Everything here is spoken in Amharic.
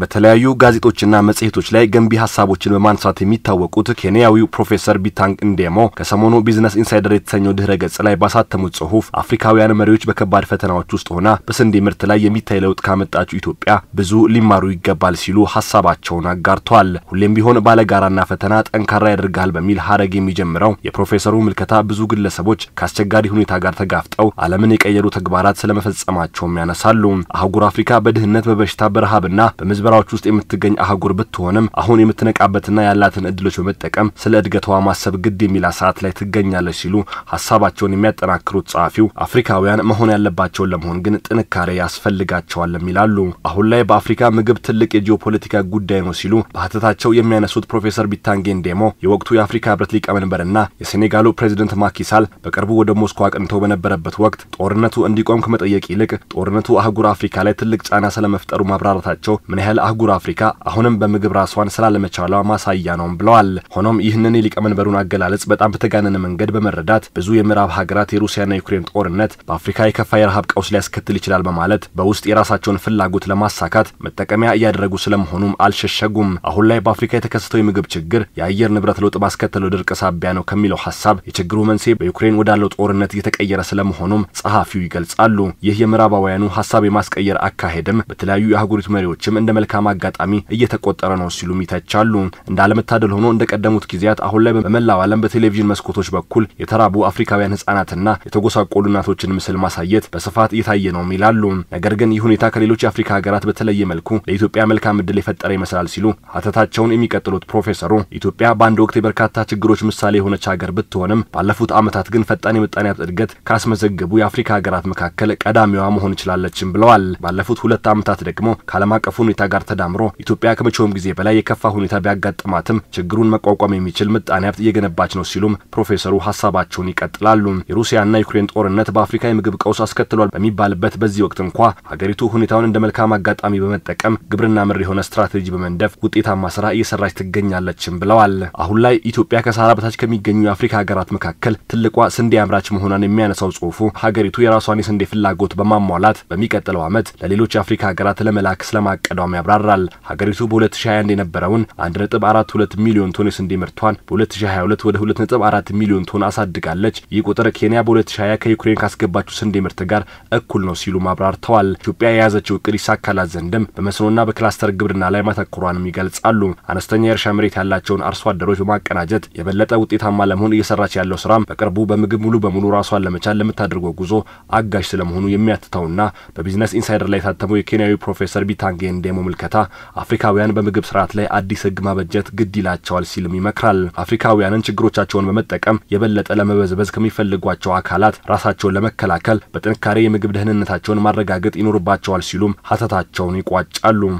በተለያዩ ጋዜጦችና መጽሔቶች ላይ ገንቢ ሀሳቦችን በማንሳት የሚታወቁት ኬንያዊው ፕሮፌሰር ቢታንግ እንዴሞ ከሰሞኑ ቢዝነስ ኢንሳይደር የተሰኘው ድህረ ገጽ ላይ ባሳተሙት ጽሑፍ አፍሪካውያን መሪዎች በከባድ ፈተናዎች ውስጥ ሆና በስንዴ ምርት ላይ የሚታይ ለውጥ ካመጣችው ኢትዮጵያ ብዙ ሊማሩ ይገባል ሲሉ ሀሳባቸውን አጋርተዋል። ሁሌም ቢሆን ባለጋራና ፈተና ጠንካራ ያደርጋል በሚል ሀረግ የሚጀምረው የፕሮፌሰሩ ምልከታ ብዙ ግለሰቦች ከአስቸጋሪ ሁኔታ ጋር ተጋፍጠው ዓለምን የቀየሩ ተግባራት ስለመፈጸማቸውም ያነሳሉ። አህጉር አፍሪካ በድህነት በበሽታ በረሃብና በምዝ ምዝበራዎች ውስጥ የምትገኝ አህጉር ብትሆንም አሁን የምትነቃበትና ያላትን እድሎች በመጠቀም ስለ እድገቷ ማሰብ ግድ የሚላ ሰዓት ላይ ትገኛለች ሲሉ ሀሳባቸውን የሚያጠናክሩት ጸሐፊው አፍሪካውያን መሆን ያለባቸውን ለመሆን ግን ጥንካሬ ያስፈልጋቸዋልም ይላሉ። አሁን ላይ በአፍሪካ ምግብ ትልቅ የጂኦፖለቲካ ጉዳይ ነው ሲሉ በሀተታቸው የሚያነሱት ፕሮፌሰር ቢታንጌን ዴሞ የወቅቱ የአፍሪካ ህብረት ሊቀመንበርና የሴኔጋሉ ፕሬዚደንት ማኪሳል በቅርቡ ወደ ሞስኮ አቅንተው በነበረበት ወቅት ጦርነቱ እንዲቆም ከመጠየቅ ይልቅ ጦርነቱ አህጉር አፍሪካ ላይ ትልቅ ጫና ስለመፍጠሩ ማብራራታቸው ምን ያህል አህጉር አፍሪካ አሁንም በምግብ ራሷን ስላለመቻሏ ማሳያ ነውም ብለዋል። ሆኖም ይህንን የሊቀመንበሩን አገላለጽ በጣም በተጋነነ መንገድ በመረዳት ብዙ የምዕራብ ሀገራት የሩሲያና ዩክሬን ጦርነት በአፍሪካ የከፋ የረሃብ ቀውስ ሊያስከትል ይችላል በማለት በውስጥ የራሳቸውን ፍላጎት ለማሳካት መጠቀሚያ እያደረጉ ስለመሆኑም አልሸሸጉም። አሁን ላይ በአፍሪካ የተከሰተው የምግብ ችግር የአየር ንብረት ለውጥ ባስከተለው ድርቅ ሳቢያ ነው ከሚለው ሀሳብ የችግሩ መንስኤ በዩክሬን ወዳለው ጦርነት እየተቀየረ ስለመሆኑም ጸሐፊው ይገልጻሉ። ይህ የምዕራባውያኑ ሀሳብ የማስቀየር አካሄድም በተለያዩ የአህጉሪቱ መሪዎችም እንደ መልካም አጋጣሚ እየተቆጠረ ነው ሲሉም ይተቻሉ። እንዳለመታደል ሆኖ እንደቀደሙት ጊዜያት አሁን ላይ በመላው ዓለም በቴሌቪዥን መስኮቶች በኩል የተራቡ አፍሪካውያን ህጻናትና የተጎሳቆሉ እናቶችን ምስል ማሳየት በስፋት እየታየ ነውም ይላሉ። ነገር ግን ይህ ሁኔታ ከሌሎች የአፍሪካ ሀገራት በተለየ መልኩ ለኢትዮጵያ መልካም እድል የፈጠረ ይመስላል ሲሉ ሀተታቸውን የሚቀጥሉት ፕሮፌሰሩ ኢትዮጵያ በአንድ ወቅት የበርካታ ችግሮች ምሳሌ የሆነች ሀገር ብትሆንም ባለፉት ዓመታት ግን ፈጣን የምጣኔ ሀብት እድገት ካስመዘገቡ የአፍሪካ ሀገራት መካከል ቀዳሚዋ መሆን ይችላለችም ብለዋል። ባለፉት ሁለት ዓመታት ደግሞ ከዓለም አቀፉ ሁኔታ ጋር ተዳምሮ ኢትዮጵያ ከመቼውም ጊዜ በላይ የከፋ ሁኔታ ቢያጋጥማትም ችግሩን መቋቋም የሚችል ምጣኔ ሀብት እየገነባች ነው ሲሉም ፕሮፌሰሩ ሀሳባቸውን ይቀጥላሉ። የሩሲያና ዩክሬን ጦርነት በአፍሪካ የምግብ ቀውስ አስከትሏል በሚባልበት በዚህ ወቅት እንኳ ሀገሪቱ ሁኔታውን እንደ መልካም አጋጣሚ በመጠቀም ግብርና ምር የሆነ ስትራቴጂ በመንደፍ ውጤታማ ስራ እየሰራች ትገኛለችም ብለዋል። አሁን ላይ ኢትዮጵያ ከሰሃራ በታች ከሚገኙ የአፍሪካ ሀገራት መካከል ትልቋ ስንዴ አምራች መሆኗን የሚያነሳው ጽሁፉ ሀገሪቱ የራሷን የስንዴ ፍላጎት በማሟላት በሚቀጥለው ዓመት ለሌሎች የአፍሪካ ሀገራት ለመላክ ስለማቀዷም ያብራራል። ሀገሪቱ በ2021 የነበረውን 1.42 ሚሊዮን ቶን የስንዴ ምርቷን በ2022 ወደ 2.4 ሚሊዮን ቶን አሳድጋለች። ይህ ቁጥር ኬንያ በ2020 ከዩክሬን ካስገባችው ስንዴ ምርት ጋር እኩል ነው ሲሉ አብራርተዋል። ኢትዮጵያ የያዘችው እቅድ ይሳካላት ዘንድም በመስኖና በክላስተር ግብርና ላይ ማተኩሯንም ይገልጻሉ። አነስተኛ የእርሻ መሬት ያላቸውን አርሶ አደሮች በማቀናጀት የበለጠ ውጤታማ ለመሆን እየሰራች ያለው ስራም በቅርቡ በምግብ ሙሉ በሙሉ ራሷን ለመቻል ለምታደርገው ጉዞ አጋዥ ስለመሆኑ የሚያትተውና በቢዝነስ ኢንሳይደር ላይ የታተመው የኬንያዊ ፕሮፌሰር ቢታንጌ እንዴሞም ምልከታ አፍሪካውያን በምግብ ስርዓት ላይ አዲስ ህግ ማበጀት ግድ ይላቸዋል ሲልም ይመክራል። አፍሪካውያንን ችግሮቻቸውን በመጠቀም የበለጠ ለመበዝበዝ ከሚፈልጓቸው አካላት ራሳቸውን ለመከላከል በጥንካሬ የምግብ ደህንነታቸውን ማረጋገጥ ይኖርባቸዋል ሲሉም ሀተታቸውን ይቋጫሉ።